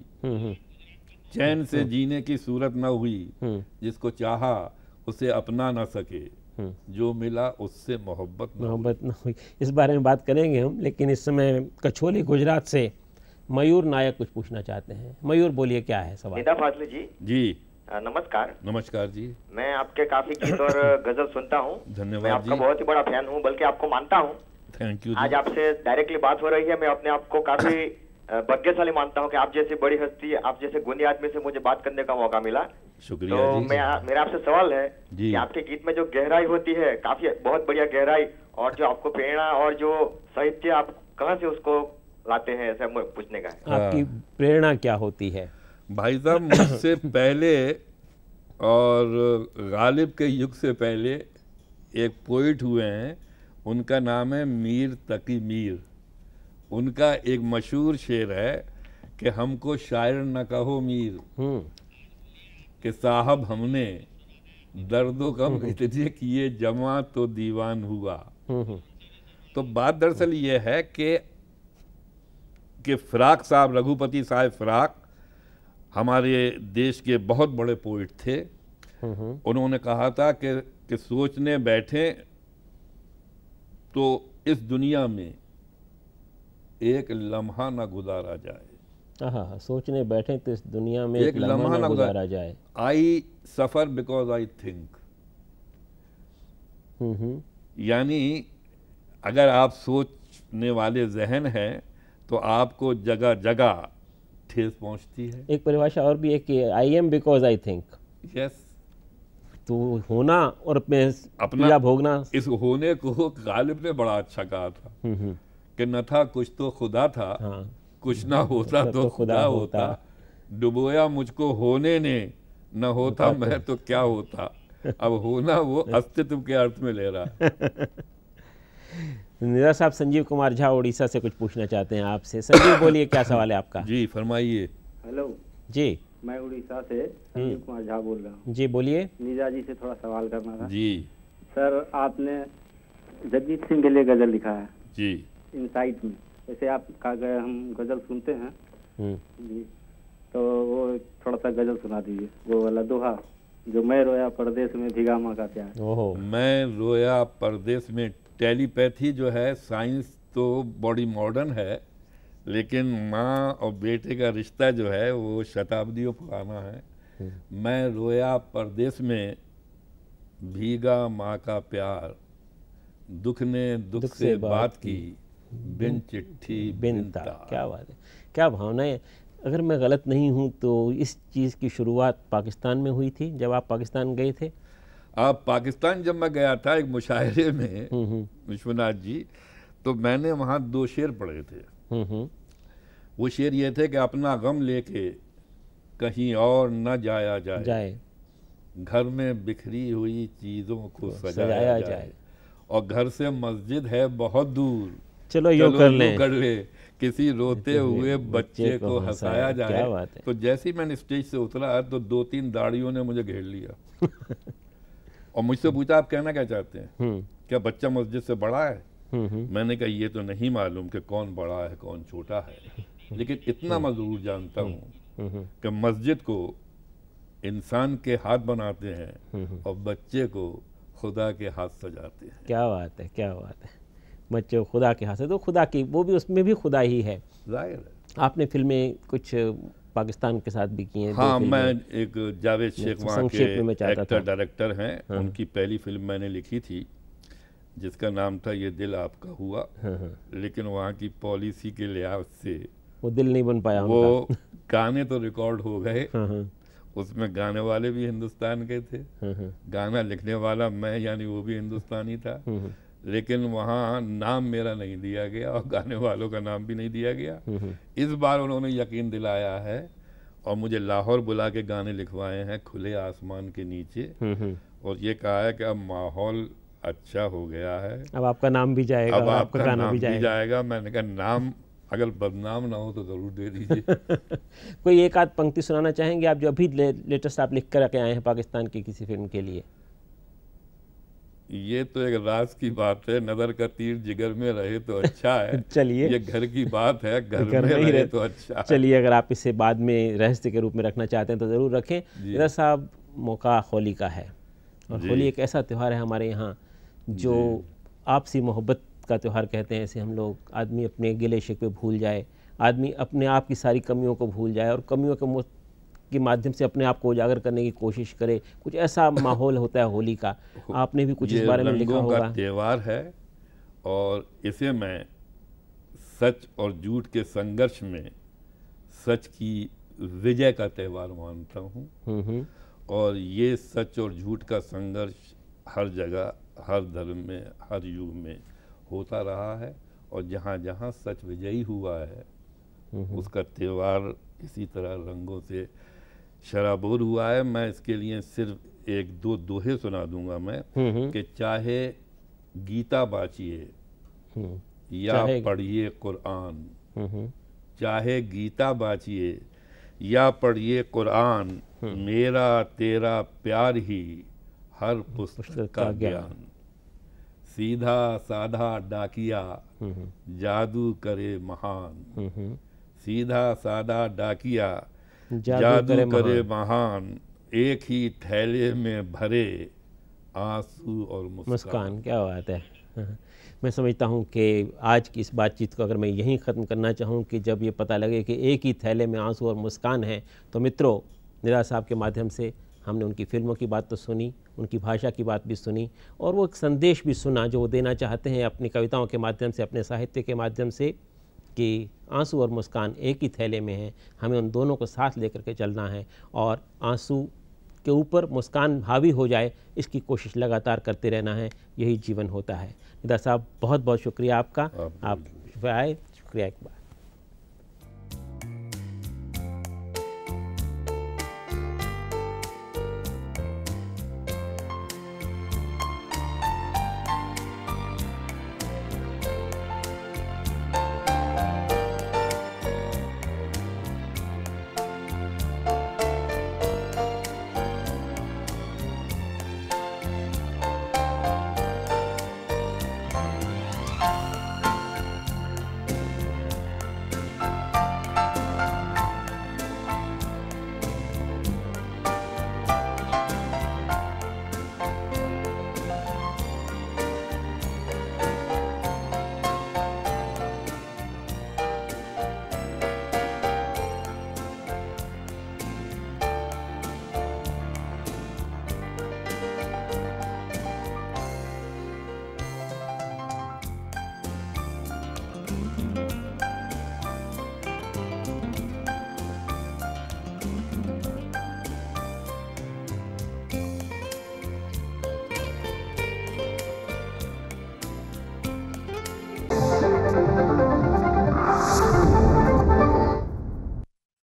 चैन से अच्छा। जीने की सूरत न हुई हम्म। जिसको चाहा उसे अपना ना सके हम्म। जो मिला उससे मोहब्बत मोहब्बत न हुई इस बारे में बात करेंगे हम लेकिन इस समय कछोली गुजरात से मयूर नायक कुछ पूछना चाहते हैं मयूर बोलिए क्या है सवाल फाजले जी जी नमस्कार नमस्कार जी मैं आपके काफी गीत और गजल सुनता हूँ धन्यवाद मैं आपका बहुत ही बड़ा फैन हूँ बल्कि आपको मानता हूँ थैंक यू आज आपसे डायरेक्टली बात हो रही है मैं अपने आप को काफी भाग्यशाली मानता हूँ कि आप जैसे बड़ी हस्ती आप जैसे गुनी आदमी से मुझे बात करने का मौका मिला शुक्रिया तो जी। मैं मेरा आपसे सवाल है कि आपके गीत में जो गहराई होती है काफी बहुत बढ़िया गहराई और जो आपको प्रेरणा और जो साहित्य आप कहाँ से उसको लाते हैं ऐसा पूछने का है। आपकी हाँ। प्रेरणा क्या होती है भाई साहब मुझसे पहले और गालिब के युग से पहले एक पोइट हुए हैं उनका नाम है मीर तकी मीर उनका एक मशहूर शेर है कि हमको शायर न कहो मीर हम्म। कि साहब हमने दर्दो कम इतने किए जमा तो दीवान हुआ हम्म, हम्म। तो बात दरअसल ये है कि कि फ़राक साहब रघुपति साहब फ़राक हमारे देश के बहुत बड़े पोइट थे उन्होंने कहा था कि कि सोचने बैठे तो इस दुनिया में एक लम्हा ना गुजारा जाए हाँ सोचने बैठे तो इस दुनिया में एक, एक लम्हा ना गुजारा जाए आई सफ़र बिकॉज आई थिंक यानी अगर आप सोचने वाले जहन हैं तो आपको जगह जगह ठेस पहुंचती है एक परिभाषा और भी है कि I am because I think yes तो होना और अपने अपना भोगना इस होने को गालिब ने बड़ा अच्छा कहा था हम्म, हम्म। कि न था कुछ तो खुदा था हाँ। कुछ ना होता तो, तो खुदा होता डुबोया मुझको होने ने न होता मैं तो-, तो क्या होता अब होना वो अस्तित्व के अर्थ में ले रहा निरा साहब संजीव कुमार झा उड़ीसा से कुछ पूछना चाहते हैं आपसे संजीव बोलिए क्या सवाल है आपका जी फरमाइए हेलो जी मैं उड़ीसा से हम्म। संजीव कुमार झा बोल रहा हूँ जी बोलिए नीजा जी से थोड़ा सवाल करना था जी सर आपने जगजीत सिंह के लिए गजल लिखा है जी इनसाइड में जैसे आप कहा गए हम गजल सुनते हैं हम्म। जी तो वो थोड़ा सा गजल सुना दीजिए वो वाला दोहा जो मैं रोया परदेश में भिगामा माँ का प्यार ओहो मैं रोया परदेश में टेलीपैथी जो है साइंस तो बॉडी मॉडर्न है लेकिन माँ और बेटे का रिश्ता जो है वो शताब्दियों पुराना है हम्म। मैं रोया परदेश में भीगा माँ का प्यार दुख ने दुख, दुख से, से बात की बिन चिट्ठी बिन तार क्या बात है क्या भावनाएं अगर मैं गलत नहीं हूँ तो इस चीज़ की शुरुआत पाकिस्तान में हुई थी जब आप पाकिस्तान गए थे आप पाकिस्तान जब मैं गया था एक मुशायरे में हम्म, हम्म। विश्वनाथ जी तो मैंने वहाँ दो शेर पढ़े थे हम्म, वो शेर ये थे कि अपना गम लेके कहीं और न जाया जाए जाए घर में बिखरी हुई चीज़ों को तो सजाया, सजाया जाए।, जाए और घर से मस्जिद है बहुत दूर चलो यो कर ले कर ले किसी रोते हुए बच्चे को हंसाया जाए तो जैसे ही मैंने स्टेज से उतरा तो दो तीन दाड़ियों ने मुझे घेर लिया और मुझसे पूछा आप कहना क्या चाहते हैं हम्म। क्या बच्चा मस्जिद से बड़ा है हम्म, हम्म। मैंने कहा ये तो नहीं मालूम कि कौन बड़ा है कौन छोटा है लेकिन इतना मैं ज़रूर जानता हूँ कि मस्जिद को इंसान के हाथ बनाते हैं और बच्चे को खुदा के हाथ सजाते हैं क्या बात है क्या बात है मच खुदा के हाथ से तो खुदा की वो भी उसमें भी खुदा ही है आपने फिल्में कुछ पाकिस्तान के साथ भी की हैं हाँ मैं एक जावेद शेख तो वहाँ के एक्टर डायरेक्टर हैं हाँ। उनकी पहली फिल्म मैंने लिखी थी जिसका नाम था ये दिल आपका हुआ हाँ।, हाँ। लेकिन वहाँ की पॉलिसी के लिहाज से वो दिल नहीं बन पाया वो गाने तो रिकॉर्ड हो गए हाँ, हाँ। उसमें गाने वाले भी हिंदुस्तान के थे हाँ, गाना लिखने वाला मैं यानी वो भी हिंदुस्तानी था लेकिन वहाँ नाम मेरा नहीं दिया गया और गाने वालों का नाम भी नहीं दिया गया हम्म, हम्म। इस बार उन्होंने यकीन दिलाया है और मुझे लाहौर बुला के गाने लिखवाए हैं खुले आसमान के नीचे हम्म, और ये कहा है कि अब माहौल अच्छा हो गया है अब आपका नाम भी जाएगा अब आपका, आपका नाम भी जाएगा, भी जाएगा। मैंने कहा नाम अगर बदनाम ना हो तो ज़रूर दे दीजिए कोई एक आध पंक्ति सुनाना चाहेंगे आप जो अभी ले, लेटेस्ट आप लिख कर आए हैं पाकिस्तान की किसी फिल्म के लिए ये तो एक राज की बात है नजर का तीर जिगर में रहे तो अच्छा है चलिए ये घर की बात है घर में रहे, रहे तो अच्छा चलिए अगर आप इसे बाद में रहस्य के रूप में रखना चाहते हैं तो ज़रूर रखें जरा साहब मौका होली का है और होली एक ऐसा त्यौहार है हमारे यहाँ जो आपसी मोहब्बत का त्यौहार कहते हैं ऐसे हम लोग आदमी अपने गिले शिकवे भूल जाए आदमी अपने आप की सारी कमियों को भूल जाए और कमियों के के माध्यम से अपने आप को उजागर करने की कोशिश करे कुछ ऐसा माहौल होता है होली का आपने भी कुछ इस बारे में लिखा होगा त्यौहार है और इसे मैं सच और झूठ के संघर्ष में सच की विजय का त्यौहार मानता हूँ हम्म, हम्म। और ये सच और झूठ का संघर्ष हर जगह हर धर्म में हर युग में होता रहा है और जहाँ जहाँ सच विजयी हुआ है हम्म, उसका त्यौहार इसी तरह रंगों से शराबोर हुआ है मैं इसके लिए सिर्फ एक दो दोहे सुना दूंगा मैं हम्म, हम्म। कि हम्म। चाहे गीता बाचिए या पढ़िए कुरान चाहे गीता बाचिए या पढ़िए कुरान मेरा तेरा प्यार ही हर पुस्तक का ज्ञान सीधा साधा डाकिया जादू करे महान सीधा साधा डाकिया जादू करे, करे महान एक ही थैले में भरे आंसू और मुस्कान क्या बात है हाँ। मैं समझता हूँ कि आज की इस बातचीत को अगर मैं यहीं ख़त्म करना चाहूँ कि जब ये पता लगे कि एक ही थैले में आंसू और मुस्कान है तो मित्रों निरा साहब के माध्यम से हमने उनकी फ़िल्मों की बात तो सुनी उनकी भाषा की बात भी सुनी और वो एक संदेश भी सुना जो वो देना चाहते हैं अपनी कविताओं के माध्यम से अपने साहित्य के माध्यम से कि आंसू और मुस्कान एक ही थैले में है हमें उन दोनों को साथ लेकर के चलना है और आंसू के ऊपर मुस्कान हावी हो जाए इसकी कोशिश लगातार करते रहना है यही जीवन होता है निदा साहब बहुत बहुत शुक्रिया आपका आप, आप आए शुक्रिया एक बार